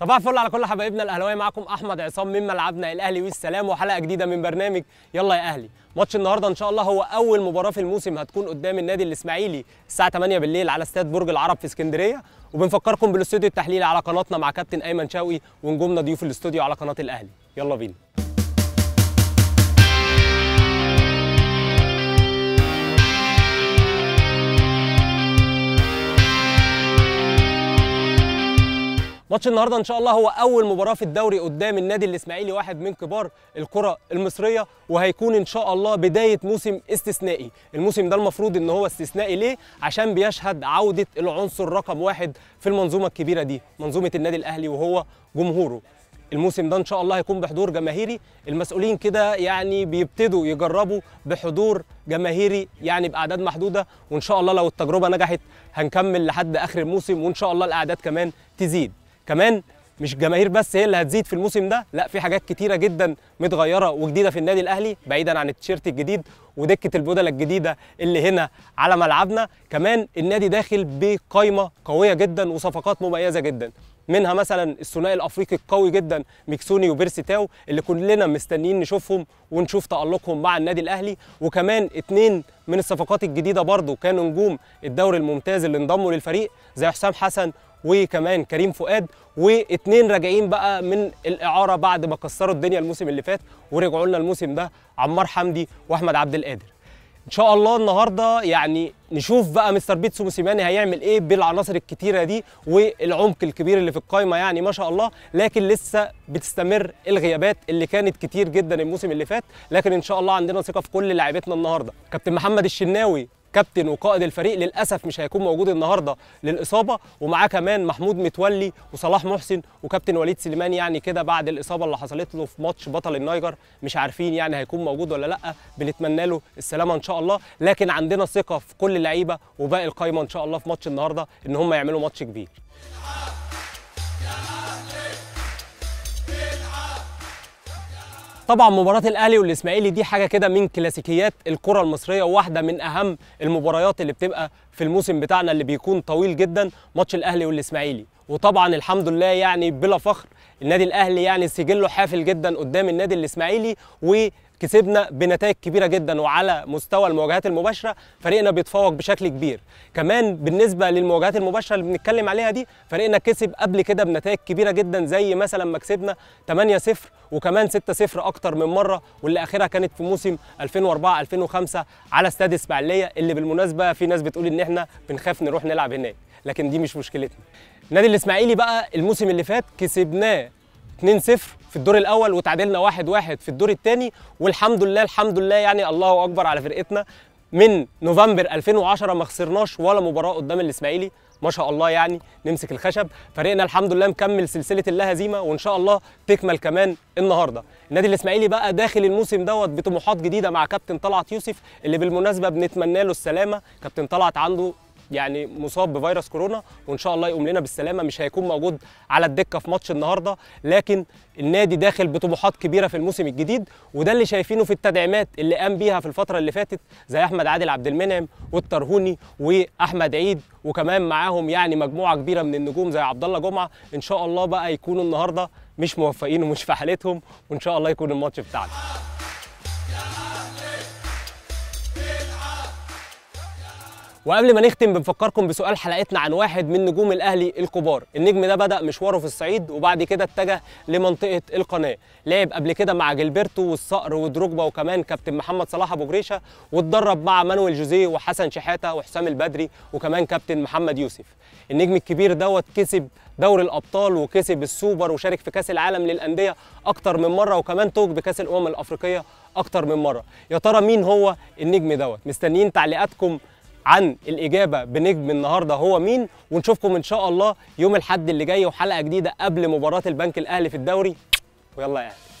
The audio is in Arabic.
صباح الفل على كل حبايبنا الاهلاويه معاكم احمد عصام من ملعبنا الاهلي والسلام وحلقه جديده من برنامج يلا يا اهلي ماتش النهارده ان شاء الله هو اول مباراه في الموسم هتكون قدام النادي الاسماعيلي الساعه 8 بالليل على استاد برج العرب في اسكندريه وبنفكركم بالاستوديو التحليلي على قناتنا مع كابتن ايمن شوقي ونجومنا ضيوف الاستوديو على قناه الاهلي يلا بينا ماتش النهارده ان شاء الله هو اول مباراه في الدوري قدام النادي الاسماعيلي واحد من كبار الكره المصريه وهيكون ان شاء الله بدايه موسم استثنائي الموسم ده المفروض ان هو استثنائي ليه عشان بيشهد عوده العنصر رقم واحد في المنظومه الكبيره دي منظومه النادي الاهلي وهو جمهوره الموسم ده ان شاء الله هيكون بحضور جماهيري المسؤولين كده يعني بيبتدوا يجربوا بحضور جماهيري يعني باعداد محدوده وان شاء الله لو التجربه نجحت هنكمل لحد اخر الموسم وان شاء الله الاعداد كمان تزيد كمان مش جماهير بس هي اللي هتزيد في الموسم ده لا في حاجات كتيره جدا متغيره وجديده في النادي الاهلي بعيدا عن التيشيرت الجديد ودكه البدله الجديده اللي هنا على ملعبنا كمان النادي داخل بقايمه قويه جدا وصفقات مميزه جدا منها مثلا الثنائي الافريقي القوي جدا ميكسوني وبيرسي تاو اللي كلنا مستنيين نشوفهم ونشوف تالقهم مع النادي الاهلي وكمان اتنين من الصفقات الجديده برضو كانوا نجوم الدوري الممتاز اللي انضموا للفريق زي حسام حسن وكمان كريم فؤاد واثنين راجعين بقى من الاعاره بعد ما كسروا الدنيا الموسم اللي فات ورجعوا لنا الموسم ده عمار حمدي واحمد عبد القادر ان شاء الله النهارده يعني نشوف بقى مستر بيتسو موسيماني هيعمل ايه بالعناصر الكتيره دي والعمق الكبير اللي في القايمه يعني ما شاء الله لكن لسه بتستمر الغيابات اللي كانت كتير جدا الموسم اللي فات لكن ان شاء الله عندنا ثقه في كل لاعيبتنا النهارده كابتن محمد الشناوي كابتن وقائد الفريق للاسف مش هيكون موجود النهارده للاصابه ومعاه كمان محمود متولي وصلاح محسن وكابتن وليد سليمان يعني كده بعد الاصابه اللي حصلت له في ماتش بطل النيجر مش عارفين يعني هيكون موجود ولا لا بنتمنى له السلامه ان شاء الله لكن عندنا ثقه في كل اللعيبه وباقي القايمه ان شاء الله في ماتش النهارده ان هم يعملوا ماتش كبير طبعا مباراه الاهلي والاسماعيلي دي حاجه كده من كلاسيكيات الكره المصريه واحده من اهم المباريات اللي بتبقى في الموسم بتاعنا اللي بيكون طويل جدا ماتش الاهلي والاسماعيلي وطبعا الحمد لله يعني بلا فخر النادي الاهلي يعني سجله حافل جدا قدام النادي الاسماعيلي و كسبنا بنتائج كبيره جدا وعلى مستوى المواجهات المباشره فريقنا بيتفوق بشكل كبير كمان بالنسبه للمواجهات المباشره اللي بنتكلم عليها دي فريقنا كسب قبل كده بنتائج كبيره جدا زي مثلا ما كسبنا 8 0 وكمان 6 0 اكتر من مره واللي اخرها كانت في موسم 2004 2005 على استاد اسماعيليه اللي بالمناسبه في ناس بتقول ان احنا بنخاف نروح نلعب هناك لكن دي مش مشكلتنا النادي الاسماعيلي بقى الموسم اللي فات كسبناه 2-0 في الدور الاول وتعادلنا 1-1 في الدور الثاني والحمد لله الحمد لله يعني الله اكبر على فرقتنا من نوفمبر 2010 ما خسرناش ولا مباراه قدام الاسماعيلي ما شاء الله يعني نمسك الخشب فريقنا الحمد لله مكمل سلسله اللا هزيمه وان شاء الله تكمل كمان النهارده النادي الاسماعيلي بقى داخل الموسم دوت بطموحات جديده مع كابتن طلعت يوسف اللي بالمناسبه بنتمنى له السلامه كابتن طلعت عنده يعني مصاب بفيروس كورونا وان شاء الله يقوم لنا بالسلامه مش هيكون موجود على الدكه في ماتش النهارده لكن النادي داخل بطموحات كبيره في الموسم الجديد وده اللي شايفينه في التدعيمات اللي قام بيها في الفتره اللي فاتت زي احمد عادل عبد المنعم والترهوني واحمد عيد وكمان معاهم يعني مجموعه كبيره من النجوم زي عبد الله جمعه ان شاء الله بقى يكونوا النهارده مش موفقين ومش في حالتهم وان شاء الله يكون الماتش بتاعنا وقبل ما نختم بنفكركم بسؤال حلقتنا عن واحد من نجوم الاهلي الكبار النجم ده بدا مشواره في الصعيد وبعد كده اتجه لمنطقه القناه لعب قبل كده مع جيلبرتو والصقر ودروجبا وكمان كابتن محمد صلاح ابو جريشه واتدرب مع مانويل جوزيه وحسن شحاته وحسام البدري وكمان كابتن محمد يوسف النجم الكبير دوت كسب دوري الابطال وكسب السوبر وشارك في كاس العالم للانديه اكتر من مره وكمان توج بكاس الامم الافريقيه اكتر من مره يا ترى مين هو النجم دوت مستنيين تعليقاتكم عن الاجابه بنجم النهارده هو مين ونشوفكم ان شاء الله يوم الاحد اللي جاي وحلقه جديده قبل مباراه البنك الاهلي في الدوري ويلا يا اهلي